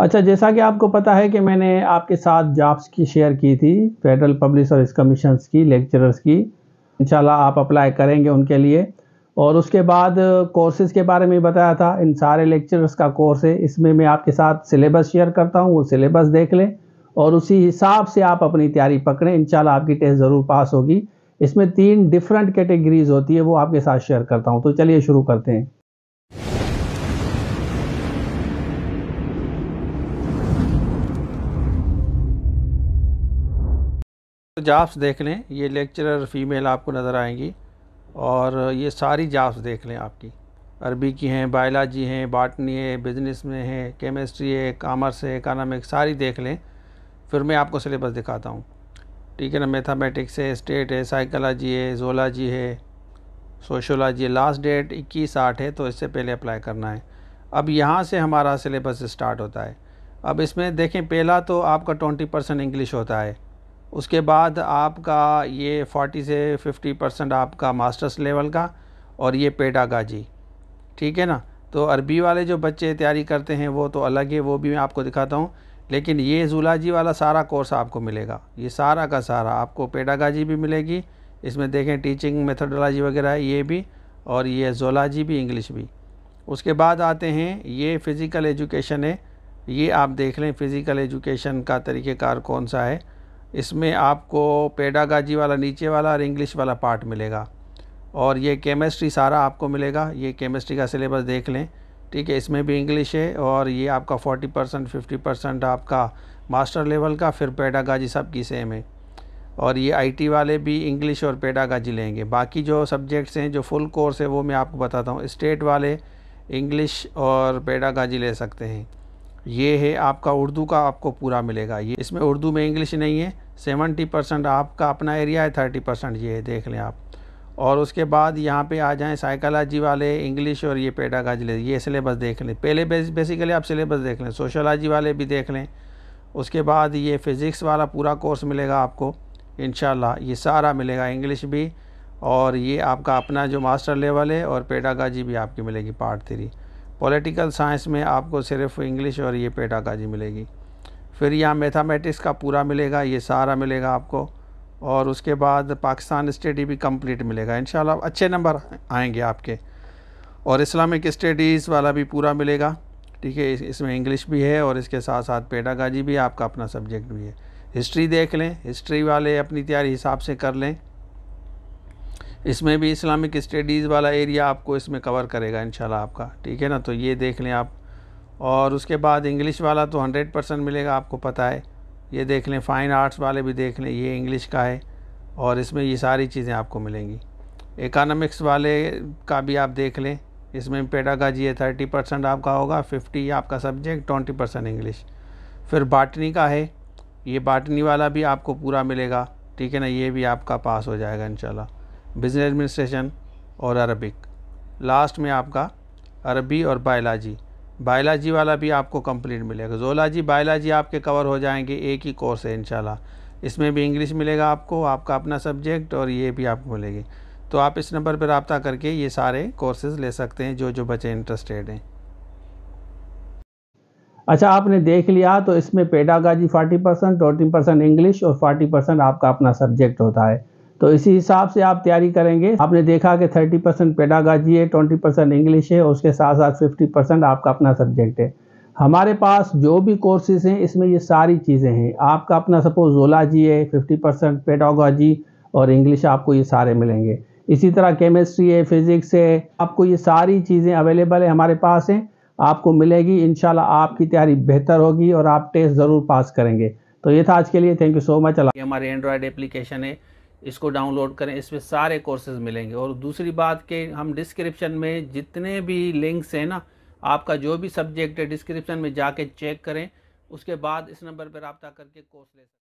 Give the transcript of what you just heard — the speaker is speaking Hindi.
अच्छा जैसा कि आपको पता है कि मैंने आपके साथ जॉब्स की शेयर की थी फेडरल पब्लिक सर्विस कमीशन की लेक्चरर्स की इंशाल्लाह आप अप्लाई करेंगे उनके लिए और उसके बाद कोर्सेज़ के बारे में बताया था इन सारे लेक्चरर्स का कोर्स है इसमें मैं आपके साथ सिलेबस शेयर करता हूँ वो सिलेबस देख लें और उसी हिसाब से आप अपनी तैयारी पकड़ें इन आपकी टेस्ट ज़रूर पास होगी इसमें तीन डिफरेंट कैटेगरीज होती है वो आपके साथ शेयर करता हूँ तो चलिए शुरू करते हैं जाप्स देख लें ये लेक्चरर फ़ीमेल आपको नज़र आएंगी और ये सारी जाप्स देख लें आपकी अरबी की हैं बायोलॉजी हैं बाटनी है बिजनेस में है केमिस्ट्री है कामर्स है इकानमिक सारी देख लें फिर मैं आपको सिलेबस दिखाता हूँ ठीक है ना मैथमेटिक्स है स्टेट है साइकोलॉजी है जोलॉजी है सोशोलॉजी है लास्ट डेट इक्कीस आठ है तो इससे पहले अप्लाई करना है अब यहाँ से हमारा सिलेबस स्टार्ट होता है अब इसमें देखें पहला तो आपका ट्वेंटी परसेंट इंग्लिश होता है उसके बाद आपका ये 40 से 50 परसेंट आपका मास्टर्स लेवल का और ये पेडागाजी ठीक है ना तो अरबी वाले जो बच्चे तैयारी करते हैं वो तो अलग है वो भी मैं आपको दिखाता हूँ लेकिन ये जूलाजी वाला सारा कोर्स आपको मिलेगा ये सारा का सारा आपको पेडागाजी भी मिलेगी इसमें देखें टीचिंग मेथडोलॉजी वगैरह है ये भी और ये जोलाजी भी इंग्लिश भी उसके बाद आते हैं ये फ़िज़िकल एजुकेशन है ये आप देख लें फ़िज़िकल एजुकेशन का तरीक़ेकार कौन सा है इसमें आपको पेडागाजी वाला नीचे वाला और इंग्लिश वाला पार्ट मिलेगा और ये केमिस्ट्री सारा आपको मिलेगा ये केमिस्ट्री का सिलेबस देख लें ठीक है इसमें भी इंग्लिश है और ये आपका 40 परसेंट फिफ्टी परसेंट आपका मास्टर लेवल का फिर पेडागाजी सब की सेम है और ये आईटी वाले भी इंग्लिश और पेडागाजी लेंगे बाकी जो सब्जेक्ट्स हैं जो फुल कोर्स है वो मैं आपको बताता हूँ स्टेट वाले इंग्लिश और पेडागाजी ले सकते हैं ये है आपका उर्दू का आपको पूरा मिलेगा ये इसमें उर्दू में इंग्लिश नहीं है सेवेंटी परसेंट आपका अपना एरिया है थर्टी परसेंट ये देख लें आप और उसके बाद यहाँ पे आ जाएं साइकोलॉजी वाले इंग्लिश और ये पेडागाजी ये सिलेबस देख लें पहले बेसिकली आप सिलेबस देख लें सोशलॉजी वाले भी देख लें उसके बाद ये फ़िज़िक्स वाला पूरा कोर्स मिलेगा आपको इन ये सारा मिलेगा इंग्लिश भी और ये आपका अपना जो मास्टर लेवल है और पेडागाजी भी आपकी मिलेगी पार्ट थ्री पॉलिटिकल साइंस में आपको सिर्फ इंग्लिश और ये पेटागाजी मिलेगी फिर यहाँ मैथामेटिक्स का पूरा मिलेगा ये सारा मिलेगा आपको और उसके बाद पाकिस्तान स्टडी भी कंप्लीट मिलेगा इन अच्छे नंबर आएंगे आपके और इस्लामिक स्टडीज़ वाला भी पूरा मिलेगा ठीक है इसमें इंग्लिश भी है और इसके साथ साथ पेडागाजी भी आपका अपना सब्जेक्ट भी है हिस्ट्री देख लें हिस्ट्री वाले अपनी तैयारी हिसाब से कर लें इसमें भी इस्लामिक स्टडीज़ वाला एरिया आपको इसमें कवर करेगा इन आपका ठीक है ना तो ये देख लें आप और उसके बाद इंग्लिश वाला तो हंड्रेड परसेंट मिलेगा आपको पता है ये देख लें फ़ाइन आर्ट्स वाले भी देख लें ये इंग्लिश का है और इसमें ये सारी चीज़ें आपको मिलेंगी इकानमिक्स वाले का भी आप देख लें इसमें पेडागाजी है थर्टी परसेंट आपका होगा फिफ्टी आपका सब्जेक्ट ट्वेंटी परसेंट इंग्लिश फिर बाटनी का है ये बाटनी वाला भी आपको पूरा मिलेगा ठीक है ना ये भी आपका पास हो जाएगा इन बिज़नेस एडमिनिस्ट्रेशन और अरबिक लास्ट में आपका अरबी और बायोलॉजी बायोलॉजी वाला भी आपको कंप्लीट मिलेगा जोलॉजी बायोलॉजी आपके कवर हो जाएंगे एक ही कोर्स है इनशाला इसमें भी इंग्लिश मिलेगा आपको आपका अपना सब्जेक्ट और ये भी आपको मिलेगी तो आप इस नंबर पर रबता करके ये सारे कोर्सेज ले सकते हैं जो जो बच्चे इंटरेस्टेड हैं अच्छा आपने देख लिया तो इसमें pedagogy forty percent percent English और फोर्टी परसेंट आपका अपना सब्जेक्ट होता है तो इसी हिसाब से आप तैयारी करेंगे आपने देखा कि 30 परसेंट पेडागाजी है 20 परसेंट इंग्लिश है उसके साथ साथ 50 परसेंट आपका अपना सब्जेक्ट है हमारे पास जो भी कोर्सेज हैं इसमें ये सारी चीज़ें हैं आपका अपना सपोज जोलाजी है 50 परसेंट पेडागॉजी और इंग्लिश आपको ये सारे मिलेंगे इसी तरह केमिस्ट्री है फिज़िक्स है आपको ये सारी चीज़ें अवेलेबल है हमारे पास हैं आपको मिलेगी इन आपकी तैयारी बेहतर होगी और आप टेस्ट ज़रूर पास करेंगे तो ये था आज के लिए थैंक यू सो मच हमारे एंड्रॉयड एप्लीकेशन है इसको डाउनलोड करें इसमें सारे कोर्सेज मिलेंगे और दूसरी बात के हम डिस्क्रिप्शन में जितने भी लिंक्स हैं ना आपका जो भी सब्जेक्ट है डिस्क्रिप्शन में जाके चेक करें उसके बाद इस नंबर पर रबता करके कोर्स ले सकते